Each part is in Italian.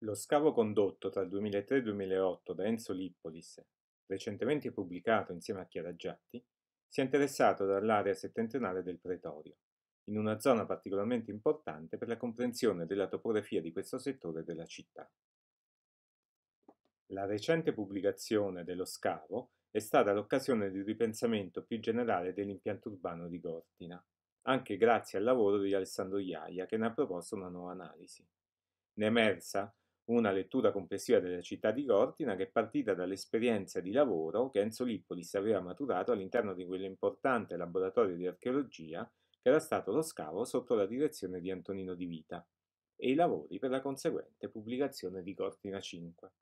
Lo scavo condotto tra il 2003 e il 2008 da Enzo Lippolis, recentemente pubblicato insieme a Chiaraggiatti, si è interessato dall'area settentrionale del Pretorio, in una zona particolarmente importante per la comprensione della topografia di questo settore della città. La recente pubblicazione dello scavo è stata l'occasione di un ripensamento più generale dell'impianto urbano di Gortina, anche grazie al lavoro di Alessandro Iaia che ne ha proposto una nuova analisi. Ne è emersa una lettura complessiva della città di Gortina che è partita dall'esperienza di lavoro che Enzo Lippolis aveva maturato all'interno di quell'importante laboratorio di archeologia che era stato lo scavo sotto la direzione di Antonino Di Vita e i lavori per la conseguente pubblicazione di Gortina 5.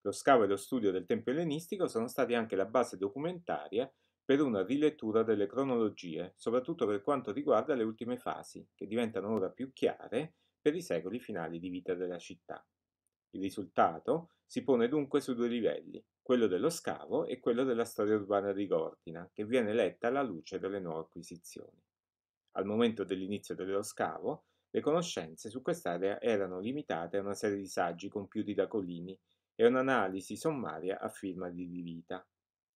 Lo scavo e lo studio del tempio ellenistico sono stati anche la base documentaria per una rilettura delle cronologie, soprattutto per quanto riguarda le ultime fasi, che diventano ora più chiare per i secoli finali di vita della città. Il risultato si pone dunque su due livelli, quello dello scavo e quello della storia urbana di Gortina, che viene letta alla luce delle nuove acquisizioni. Al momento dell'inizio dello scavo, le conoscenze su quest'area erano limitate a una serie di saggi compiuti da Colini e un'analisi sommaria a firma di Divita.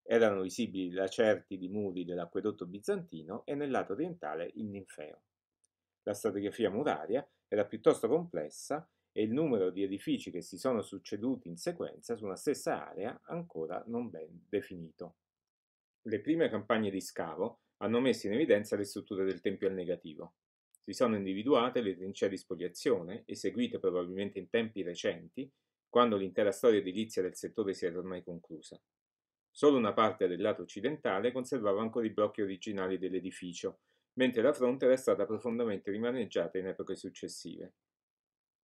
Erano visibili lacerti di muri dell'acquedotto bizantino e nel lato orientale il ninfeo. La stratigrafia muraria era piuttosto complessa e il numero di edifici che si sono succeduti in sequenza su una stessa area ancora non ben definito. Le prime campagne di scavo hanno messo in evidenza le strutture del tempio al negativo. Si sono individuate le trincee di spoliazione, eseguite probabilmente in tempi recenti, quando l'intera storia edilizia del settore si era ormai conclusa. Solo una parte del lato occidentale conservava ancora i blocchi originali dell'edificio, mentre la fronte era stata profondamente rimaneggiata in epoche successive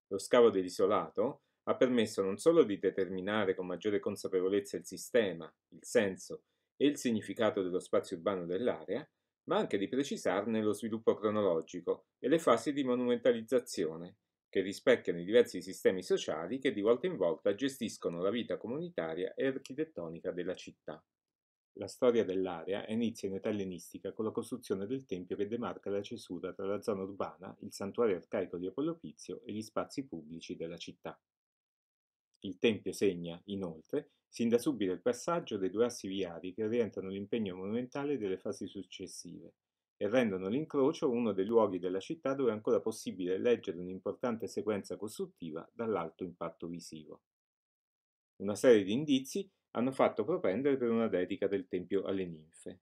lo scavo dell'isolato ha permesso non solo di determinare con maggiore consapevolezza il sistema, il senso e il significato dello spazio urbano dell'area, ma anche di precisarne lo sviluppo cronologico e le fasi di monumentalizzazione, che rispecchiano i diversi sistemi sociali che di volta in volta gestiscono la vita comunitaria e architettonica della città. La storia dell'area inizia in età ellenistica con la costruzione del tempio che demarca la cesura tra la zona urbana, il santuario arcaico di Apollo Pizio e gli spazi pubblici della città. Il tempio segna, inoltre, sin da subito il passaggio dei due assi viari che orientano l'impegno monumentale delle fasi successive e rendono l'incrocio uno dei luoghi della città dove è ancora possibile leggere un'importante sequenza costruttiva dall'alto impatto visivo. Una serie di indizi hanno fatto propendere per una dedica del tempio alle ninfe.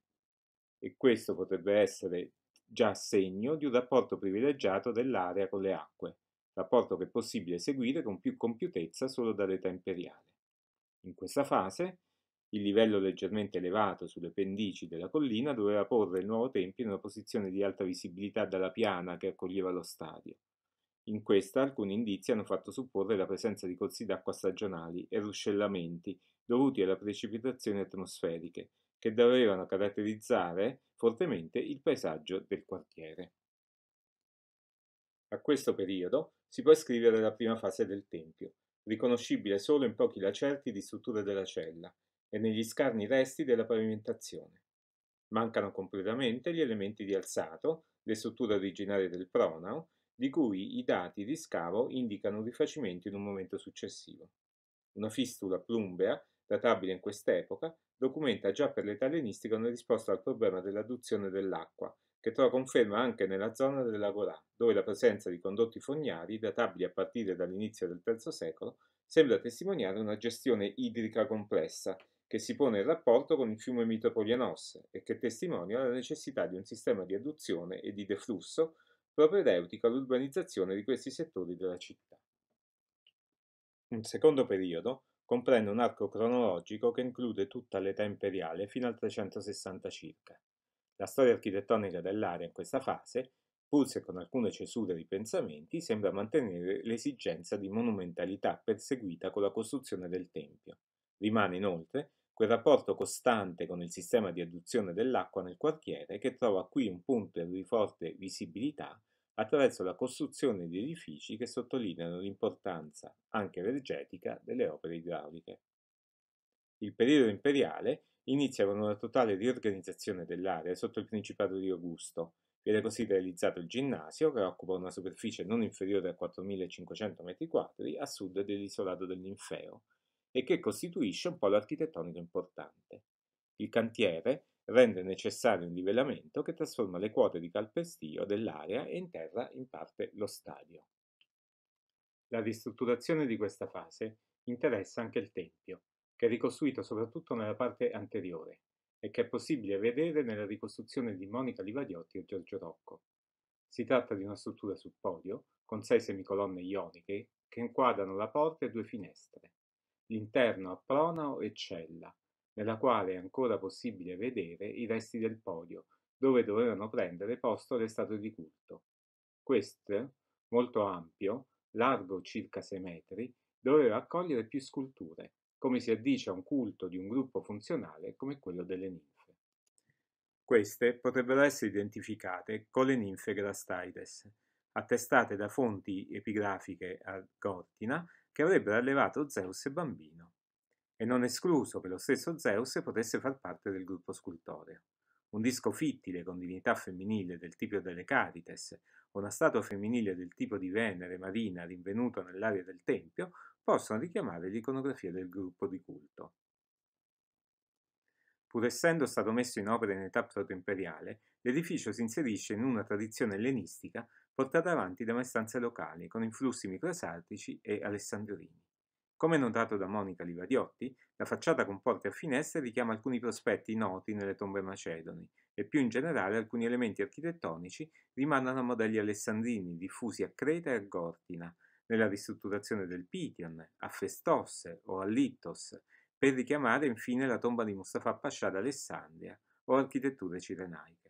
E questo potrebbe essere già segno di un rapporto privilegiato dell'area con le acque, rapporto che è possibile seguire con più compiutezza solo dall'età imperiale. In questa fase, il livello leggermente elevato sulle pendici della collina doveva porre il nuovo tempio in una posizione di alta visibilità dalla piana che accoglieva lo stadio, in questa alcuni indizi hanno fatto supporre la presenza di corsi d'acqua stagionali e ruscellamenti dovuti alle precipitazioni atmosferiche, che dovevano caratterizzare fortemente il paesaggio del quartiere. A questo periodo si può ascrivere la prima fase del tempio, riconoscibile solo in pochi lacerti di strutture della cella e negli scarni resti della pavimentazione. Mancano completamente gli elementi di alzato, le strutture originarie del pronao di cui i dati di scavo indicano un rifacimento in un momento successivo. Una fistula plumbea, databile in quest'epoca, documenta già per l'età ellenistica una risposta al problema dell'adduzione dell'acqua, che trova conferma anche nella zona del Lagolà, dove la presenza di condotti fognari, databili a partire dall'inizio del III secolo, sembra testimoniare una gestione idrica complessa, che si pone in rapporto con il fiume Mitopolianos e che testimonia la necessità di un sistema di adduzione e di deflusso propedeutico all'urbanizzazione di questi settori della città. Un secondo periodo comprende un arco cronologico che include tutta l'età imperiale fino al 360 circa. La storia architettonica dell'area in questa fase, pur se con alcune cesure di pensamenti, sembra mantenere l'esigenza di monumentalità perseguita con la costruzione del Tempio. Rimane inoltre quel rapporto costante con il sistema di adduzione dell'acqua nel quartiere che trova qui un punto di forte visibilità attraverso la costruzione di edifici che sottolineano l'importanza, anche energetica, delle opere idrauliche. Il periodo imperiale inizia con una totale riorganizzazione dell'area sotto il Principato di Augusto. Viene così realizzato il ginnasio, che occupa una superficie non inferiore a 4.500 m2 a sud dell'isolato del Ninfeo, e che costituisce un polo architettonico importante. Il cantiere rende necessario un livellamento che trasforma le quote di calpestio dell'area e interra in parte lo stadio. La ristrutturazione di questa fase interessa anche il tempio, che è ricostruito soprattutto nella parte anteriore e che è possibile vedere nella ricostruzione di Monica Livariotti e Giorgio Rocco. Si tratta di una struttura sul podio, con sei semicolonne ioniche, che inquadrano la porta e due finestre. L'interno a pronao e cella, nella quale è ancora possibile vedere i resti del podio, dove dovevano prendere posto le statue di culto. Questo, molto ampio, largo circa 6 metri, doveva accogliere più sculture, come si addice a un culto di un gruppo funzionale come quello delle ninfe. Queste potrebbero essere identificate con le ninfe Grastides, attestate da fonti epigrafiche a Gortina, che avrebbero allevato Zeus e bambino, e non escluso che lo stesso Zeus potesse far parte del gruppo scultoreo. Un disco fittile con divinità femminile del tipo delle Carites, una statua femminile del tipo di Venere Marina rinvenuto nell'area del Tempio, possono richiamare l'iconografia del gruppo di culto. Pur essendo stato messo in opera in età proto-imperiale, l'edificio si inserisce in una tradizione ellenistica portata avanti da maestranze locali con influssi microsaltici e alessandrini. Come notato da Monica Livadiotti, la facciata con porte a finestre richiama alcuni prospetti noti nelle tombe macedoni e più in generale alcuni elementi architettonici rimandano a modelli alessandrini diffusi a Creta e a Gortina, nella ristrutturazione del Pition, a Festos o a Littos, per richiamare infine la tomba di Mustafa Pascià d'Alessandria o architetture cirenaiche.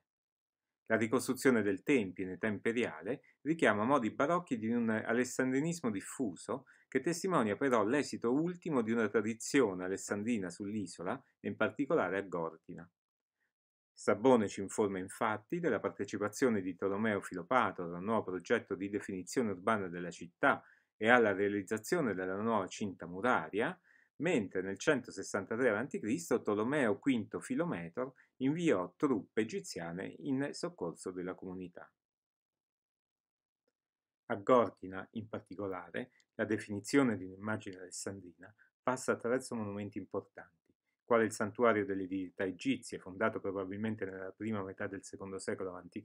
La ricostruzione del Tempio in età imperiale richiama modi barocchi di un alessandrinismo diffuso che testimonia però l'esito ultimo di una tradizione alessandrina sull'isola e in particolare a Gortina. Sabone ci informa infatti della partecipazione di Tolomeo Filopatro al nuovo progetto di definizione urbana della città e alla realizzazione della nuova cinta muraria, mentre nel 163 a.C. Tolomeo V Filometor inviò truppe egiziane in soccorso della comunità. A Gortina, in particolare, la definizione di un'immagine alessandrina passa attraverso monumenti importanti, quale il santuario delle divinità egizie, fondato probabilmente nella prima metà del secondo secolo a.C.,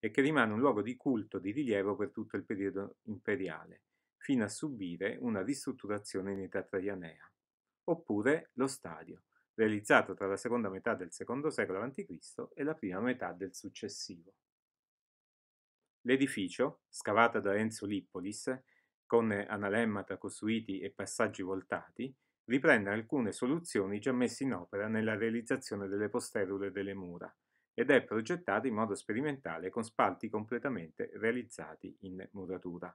e che rimane un luogo di culto di rilievo per tutto il periodo imperiale, fino a subire una ristrutturazione in età traianea, oppure lo stadio, realizzato tra la seconda metà del secondo secolo a.C. e la prima metà del successivo. L'edificio, scavato da Enzo Lippolis, con analemmata costruiti e passaggi voltati, riprende alcune soluzioni già messe in opera nella realizzazione delle posterule delle mura ed è progettato in modo sperimentale con spalti completamente realizzati in muratura.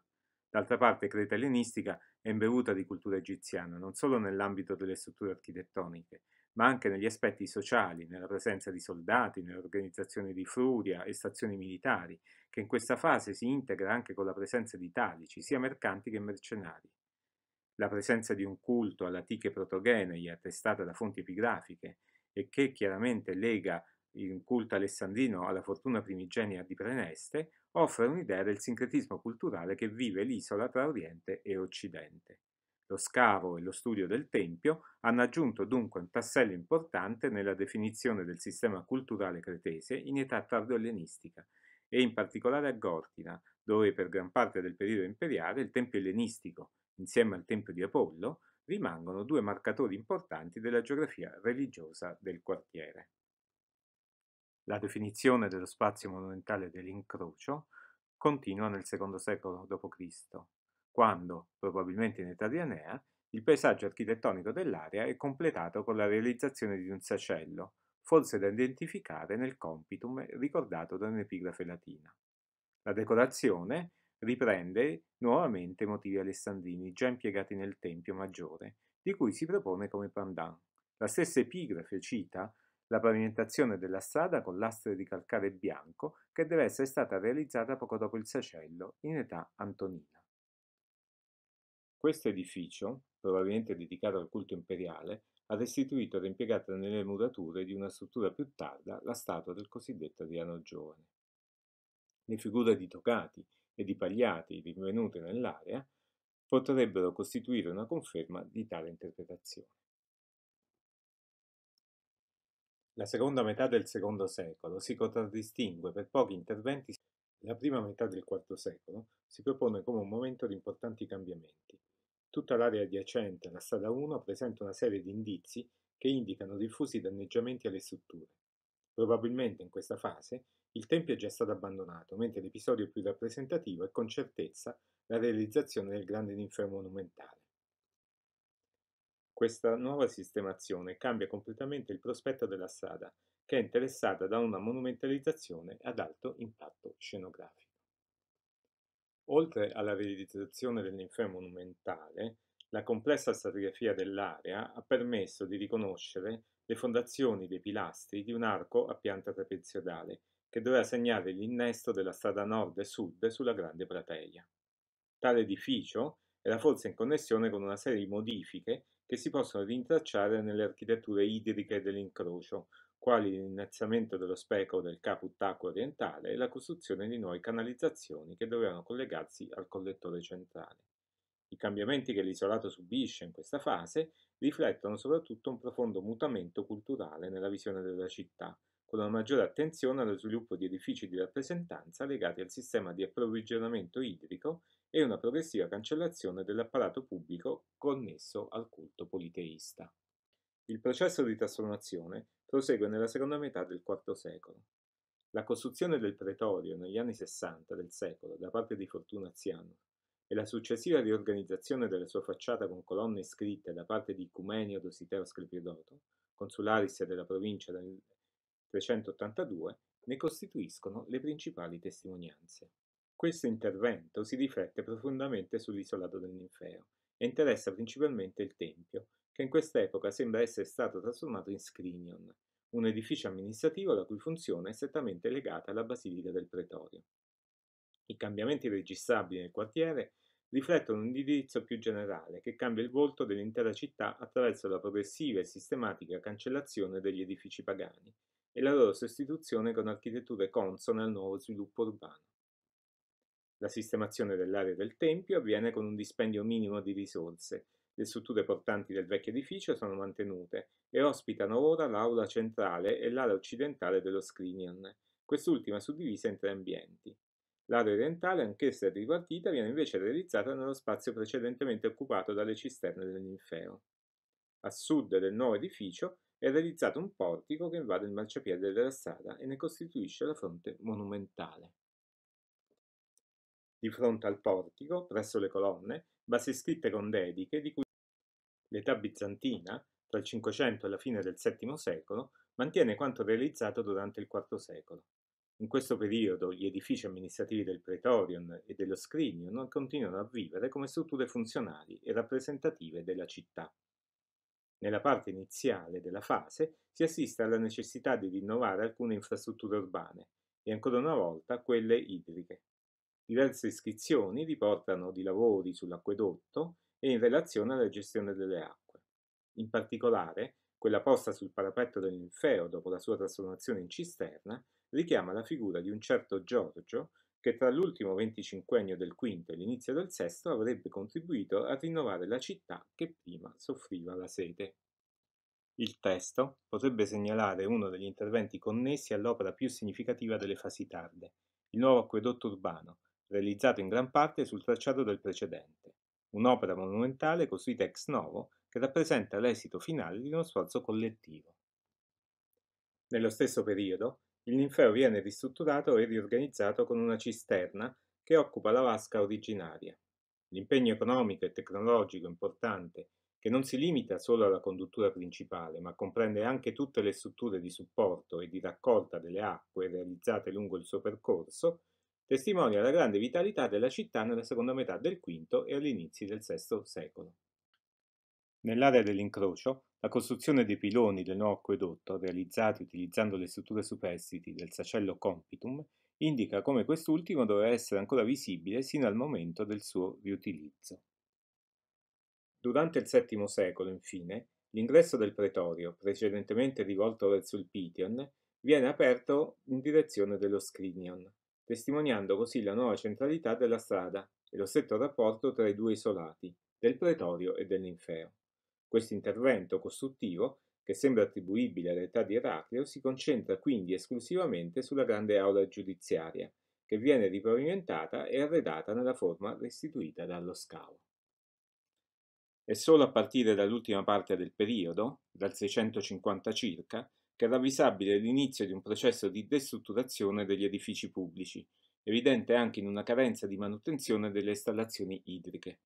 D'altra parte, Creta ellenistica è imbevuta di cultura egiziana, non solo nell'ambito delle strutture architettoniche, ma anche negli aspetti sociali, nella presenza di soldati, nell'organizzazione di Fruria e stazioni militari, che in questa fase si integra anche con la presenza di italici, sia mercanti che mercenari. La presenza di un culto alla protogenei attestata da fonti epigrafiche e che chiaramente lega il culto alessandrino alla fortuna primigenia di Preneste, offre un'idea del sincretismo culturale che vive l'isola tra Oriente e Occidente. Lo scavo e lo studio del Tempio hanno aggiunto dunque un tassello importante nella definizione del sistema culturale cretese in età tardo-ellenistica e in particolare a Gortina, dove per gran parte del periodo imperiale il Tempio ellenistico, insieme al Tempio di Apollo, rimangono due marcatori importanti della geografia religiosa del quartiere. La definizione dello spazio monumentale dell'incrocio continua nel secondo secolo d.C., quando, probabilmente in età di Anea, il paesaggio architettonico dell'area è completato con la realizzazione di un sacello, forse da identificare nel compitum ricordato da un'epigrafe latina. La decorazione riprende nuovamente motivi alessandrini già impiegati nel Tempio Maggiore, di cui si propone come pandan. La stessa epigrafe cita la pavimentazione della strada con lastre di calcare bianco che deve essere stata realizzata poco dopo il sacello, in età antonina. Questo edificio, probabilmente dedicato al culto imperiale, ha restituito ed impiegato nelle murature di una struttura più tarda la statua del cosiddetto Adriano Giovane. Le figure di tocati e di pagliati rinvenute nell'area potrebbero costituire una conferma di tale interpretazione. La seconda metà del secondo secolo si contraddistingue per pochi interventi. La prima metà del IV secolo si propone come un momento di importanti cambiamenti. Tutta l'area adiacente alla strada 1 presenta una serie di indizi che indicano diffusi danneggiamenti alle strutture. Probabilmente in questa fase il tempio è già stato abbandonato, mentre l'episodio più rappresentativo è con certezza la realizzazione del grande ninfeo monumentale. Questa nuova sistemazione cambia completamente il prospetto della strada, che è interessata da una monumentalizzazione ad alto impatto scenografico. Oltre alla realizzazione dell'infè monumentale, la complessa stratigrafia dell'area ha permesso di riconoscere le fondazioni dei pilastri di un arco a pianta trapeziodale che doveva segnare l'innesto della strada nord e sud sulla Grande Prateria. Tale edificio era forse in connessione con una serie di modifiche che si possono rintracciare nelle architetture idriche dell'incrocio, quali l'innalzamento dello specchio del caput acqua orientale e la costruzione di nuove canalizzazioni che dovevano collegarsi al collettore centrale. I cambiamenti che l'isolato subisce in questa fase riflettono soprattutto un profondo mutamento culturale nella visione della città, con una maggiore attenzione allo sviluppo di edifici di rappresentanza legati al sistema di approvvigionamento idrico e una progressiva cancellazione dell'apparato pubblico connesso al culto politeista. Il processo di trasformazione prosegue nella seconda metà del IV secolo. La costruzione del pretorio negli anni 60 del secolo da parte di Fortunaziano e la successiva riorganizzazione della sua facciata con colonne scritte da parte di Cumenio Dositeo Sclepiodoto, consularis della provincia del 382, ne costituiscono le principali testimonianze. Questo intervento si riflette profondamente sull'isolato del ninfeo e interessa principalmente il tempio, che in quest'epoca sembra essere stato trasformato in scrignon, un edificio amministrativo la cui funzione è strettamente legata alla basilica del pretorio. I cambiamenti registrabili nel quartiere riflettono un indirizzo più generale che cambia il volto dell'intera città attraverso la progressiva e sistematica cancellazione degli edifici pagani e la loro sostituzione con architetture consone al nuovo sviluppo urbano. La sistemazione dell'area del tempio avviene con un dispendio minimo di risorse. Le strutture portanti del vecchio edificio sono mantenute e ospitano ora l'aula centrale e l'ala occidentale dello Scrinion, quest'ultima suddivisa in tre ambienti. L'area orientale, anch'essa ripartita, viene invece realizzata nello spazio precedentemente occupato dalle cisterne dell'Infeo. A sud del nuovo edificio è realizzato un portico che invade il marciapiede della strada e ne costituisce la fronte monumentale di fronte al portico, presso le colonne, basi scritte con dediche di cui l'età bizantina, tra il 500 e la fine del VII secolo, mantiene quanto realizzato durante il IV secolo. In questo periodo gli edifici amministrativi del Praetorion e dello Scrignion continuano a vivere come strutture funzionali e rappresentative della città. Nella parte iniziale della fase si assiste alla necessità di rinnovare alcune infrastrutture urbane e ancora una volta quelle idriche, Diverse iscrizioni riportano di lavori sull'acquedotto e in relazione alla gestione delle acque. In particolare, quella posta sul parapetto del ninfeo dopo la sua trasformazione in cisterna richiama la figura di un certo Giorgio che tra l'ultimo venticinquennio del V e l'inizio del VI avrebbe contribuito a rinnovare la città che prima soffriva la sete. Il testo potrebbe segnalare uno degli interventi connessi all'opera più significativa delle fasi tarde, il nuovo acquedotto urbano, realizzato in gran parte sul tracciato del precedente, un'opera monumentale costruita ex novo che rappresenta l'esito finale di uno sforzo collettivo. Nello stesso periodo, il ninfeo viene ristrutturato e riorganizzato con una cisterna che occupa la vasca originaria. L'impegno economico e tecnologico importante, che non si limita solo alla conduttura principale, ma comprende anche tutte le strutture di supporto e di raccolta delle acque realizzate lungo il suo percorso, testimonia la grande vitalità della città nella seconda metà del V e all'inizio del VI secolo. Nell'area dell'incrocio, la costruzione dei piloni del nuovo acquedotto, realizzati utilizzando le strutture superstiti del sacello Compitum, indica come quest'ultimo doveva essere ancora visibile sino al momento del suo riutilizzo. Durante il VII secolo, infine, l'ingresso del pretorio, precedentemente rivolto verso il Pition, viene aperto in direzione dello Scrignion, testimoniando così la nuova centralità della strada e lo stretto rapporto tra i due isolati, del pretorio e dell'Infeo. Questo intervento costruttivo, che sembra attribuibile all'età di Eraclio, si concentra quindi esclusivamente sulla grande aula giudiziaria, che viene ripavimentata e arredata nella forma restituita dallo scavo. È solo a partire dall'ultima parte del periodo, dal 650 circa, che era avvisabile l'inizio di un processo di destrutturazione degli edifici pubblici, evidente anche in una carenza di manutenzione delle installazioni idriche.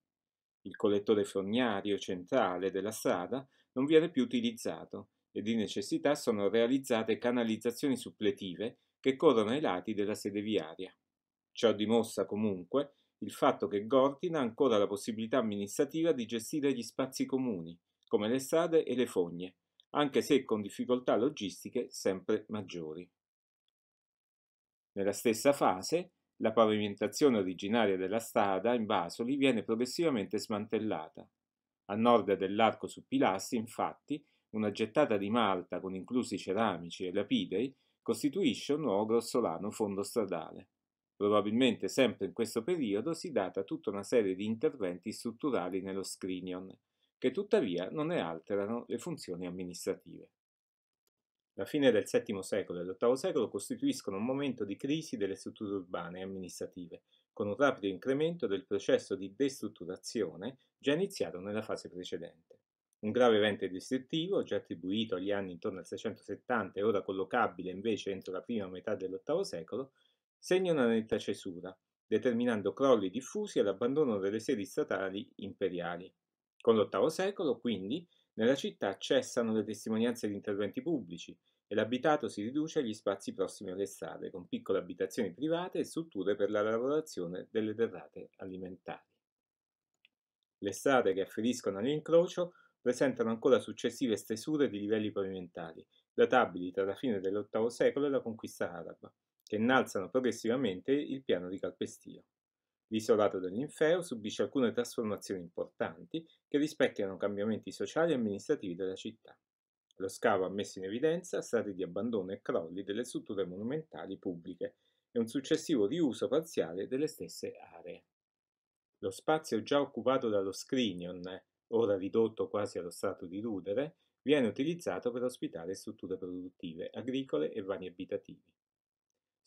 Il collettore fognario centrale della strada non viene più utilizzato e di necessità sono realizzate canalizzazioni suppletive che corrono ai lati della sede viaria. Ciò dimostra comunque il fatto che Gortina ha ancora la possibilità amministrativa di gestire gli spazi comuni, come le strade e le fogne, anche se con difficoltà logistiche sempre maggiori. Nella stessa fase, la pavimentazione originaria della strada in Basoli viene progressivamente smantellata. A nord dell'arco su pilastri, infatti, una gettata di malta con inclusi ceramici e lapidei costituisce un nuovo grossolano fondo stradale. Probabilmente sempre in questo periodo si data tutta una serie di interventi strutturali nello Scrignon, che tuttavia non ne alterano le funzioni amministrative. La fine del VII secolo e l'VIII secolo costituiscono un momento di crisi delle strutture urbane e amministrative, con un rapido incremento del processo di destrutturazione già iniziato nella fase precedente. Un grave evento restrittivo, già attribuito agli anni intorno al 670 e ora collocabile invece entro la prima metà dell'VIII secolo, segna una netta cesura, determinando crolli diffusi e l'abbandono delle sedi statali imperiali. Con l'VIII secolo, quindi, nella città cessano le testimonianze di interventi pubblici e l'abitato si riduce agli spazi prossimi alle strade, con piccole abitazioni private e strutture per la lavorazione delle derrate alimentari. Le strade che afferiscono all'incrocio presentano ancora successive stesure di livelli pavimentari, databili tra la fine dell'VIII secolo e la conquista araba, che innalzano progressivamente il piano di calpestio. L'isolato dell'Infeo subisce alcune trasformazioni importanti che rispecchiano cambiamenti sociali e amministrativi della città. Lo scavo ha messo in evidenza strati di abbandono e crolli delle strutture monumentali pubbliche e un successivo riuso parziale delle stesse aree. Lo spazio già occupato dallo Scrignon, ora ridotto quasi allo stato di rudere, viene utilizzato per ospitare strutture produttive, agricole e vari abitativi.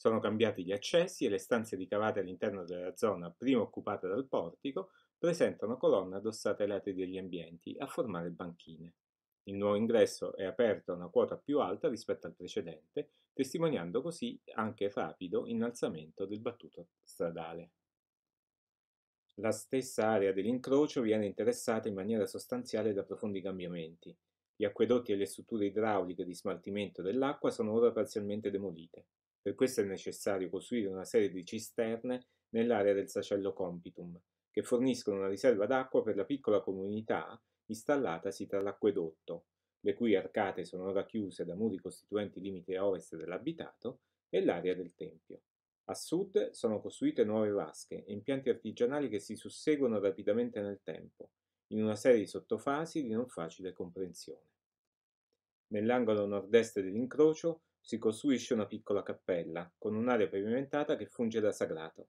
Sono cambiati gli accessi e le stanze ricavate all'interno della zona prima occupata dal portico presentano colonne addossate ai lati degli ambienti a formare banchine. Il nuovo ingresso è aperto a una quota più alta rispetto al precedente, testimoniando così anche rapido innalzamento del battuto stradale. La stessa area dell'incrocio viene interessata in maniera sostanziale da profondi cambiamenti. Gli acquedotti e le strutture idrauliche di smaltimento dell'acqua sono ora parzialmente demolite. Per questo è necessario costruire una serie di cisterne nell'area del sacello compitum, che forniscono una riserva d'acqua per la piccola comunità installatasi tra l'acquedotto, le cui arcate sono ora chiuse da muri costituenti limite ovest dell'abitato, e l'area del tempio. A sud sono costruite nuove vasche e impianti artigianali che si susseguono rapidamente nel tempo, in una serie di sottofasi di non facile comprensione. Nell'angolo nord-est dell'incrocio si costruisce una piccola cappella, con un'area pavimentata che funge da sagrato.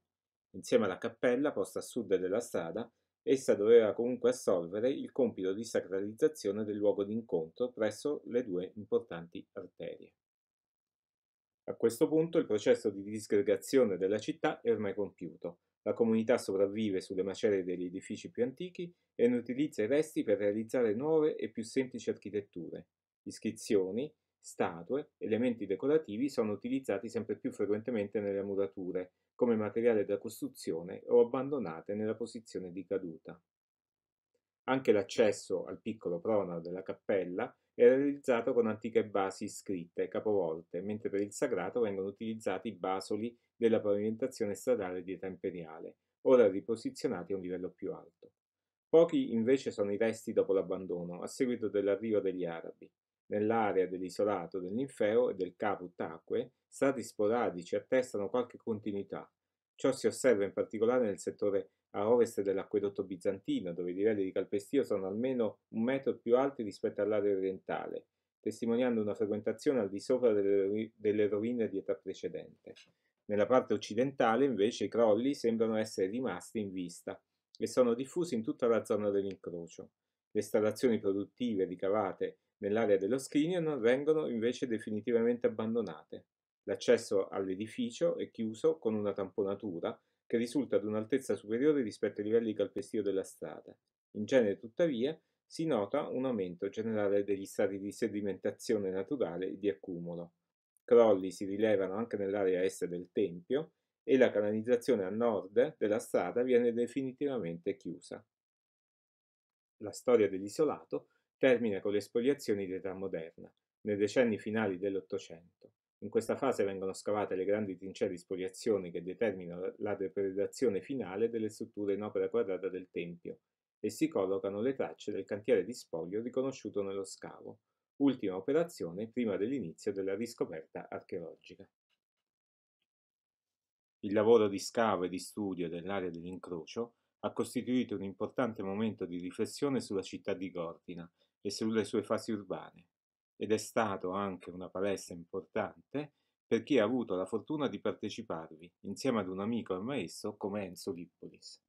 Insieme alla cappella, posta a sud della strada, essa doveva comunque assolvere il compito di sacralizzazione del luogo d'incontro presso le due importanti arterie. A questo punto il processo di disgregazione della città è ormai compiuto. La comunità sopravvive sulle macerie degli edifici più antichi e ne utilizza i resti per realizzare nuove e più semplici architetture, iscrizioni, Statue, elementi decorativi sono utilizzati sempre più frequentemente nelle murature, come materiale da costruzione o abbandonate nella posizione di caduta. Anche l'accesso al piccolo pronao della cappella è realizzato con antiche basi scritte, capovolte, mentre per il sagrato vengono utilizzati i basoli della pavimentazione stradale di età imperiale, ora riposizionati a un livello più alto. Pochi invece sono i resti dopo l'abbandono, a seguito dell'arrivo degli arabi nell'area dell'isolato del ninfeo e del caput acque, strati sporadici attestano qualche continuità. Ciò si osserva in particolare nel settore a ovest dell'acquedotto bizantino, dove i livelli di calpestio sono almeno un metro più alti rispetto all'area orientale, testimoniando una frequentazione al di sopra delle rovine di età precedente. Nella parte occidentale, invece, i crolli sembrano essere rimasti in vista e sono diffusi in tutta la zona dell'incrocio. Le installazioni produttive ricavate Nell'area dello Scrignon vengono invece definitivamente abbandonate. L'accesso all'edificio è chiuso con una tamponatura che risulta ad un'altezza superiore rispetto ai livelli di calpestio della strada. In genere, tuttavia, si nota un aumento generale degli stati di sedimentazione naturale e di accumulo. Crolli si rilevano anche nell'area est del tempio e la canalizzazione a nord della strada viene definitivamente chiusa. La storia dell'isolato termina con le espoliazioni di età moderna, nei decenni finali dell'Ottocento. In questa fase vengono scavate le grandi trincee di spoliazioni che determinano la depredazione finale delle strutture in opera quadrata del Tempio e si collocano le tracce del cantiere di spoglio riconosciuto nello scavo, ultima operazione prima dell'inizio della riscoperta archeologica. Il lavoro di scavo e di studio dell'area dell'incrocio ha costituito un importante momento di riflessione sulla città di Gortina e sulle sue fasi urbane ed è stato anche una palestra importante per chi ha avuto la fortuna di parteciparvi, insieme ad un amico e maestro come Enzo Lippolis.